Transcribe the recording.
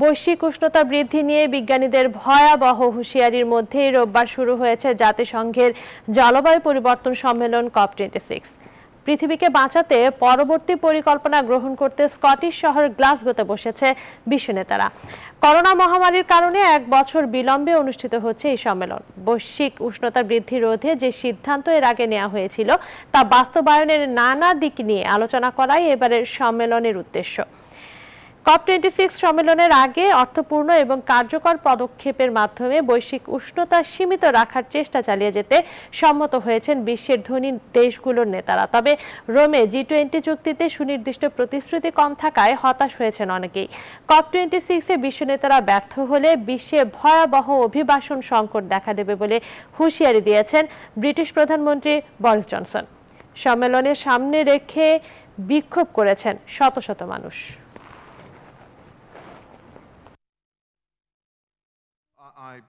বৈশ্বিক উষ্ণতা বৃদ্ধি নিয়ে বিজ্ঞানীদের ভয়াবহ হুঁশিয়ারির মধ্যেই রোববার শুরু হয়েছে জাতিসংঘের জলবায়ু পরিবর্তন সম্মেলন কপ টোয়েন্টি সিক্স পৃথিবীকে বাঁচাতে পরবর্তী পরিকল্পনা গ্রহণ করতে স্কটিশ শহর গ্লাসগোতে বসেছে বিশ্ব নেতারা করোনা মহামারীর কারণে এক বছর বিলম্বে অনুষ্ঠিত হচ্ছে এই সম্মেলন বৈশ্বিক উষ্ণতা বৃদ্ধি রোধে যে সিদ্ধান্ত এর আগে নেওয়া হয়েছিল তা বাস্তবায়নের নানা দিক নিয়ে আলোচনা করাই এবারের সম্মেলনের উদ্দেশ্য কপ টোয়েন্টি সিক্স সম্মেলনের আগে অর্থপূর্ণ এবং কার্যকর পদক্ষেপের মাধ্যমে বৈশ্বিক উষ্ণতা সীমিত রাখার চেষ্টা চালিয়ে যেতে সম্মত হয়েছেন বিশ্বের ধনী দেশগুলোর নেতারা তবে রোমে জি টোয়েন্টি চুক্তিতে সুনির্দিষ্ট প্রতিশ্রুতি কম থাকায় হতাশ হয়েছেন অনেকেই কপ টোয়েন্টি সিক্সে বিশ্ব নেতারা ব্যর্থ হলে বিশ্বে ভয়াবহ অভিবাসন সংকট দেখা দেবে বলে হুঁশিয়ারি দিয়েছেন ব্রিটিশ প্রধানমন্ত্রী বরিস জনসন সম্মেলনের সামনে রেখে বিক্ষোভ করেছেন শত শত মানুষ I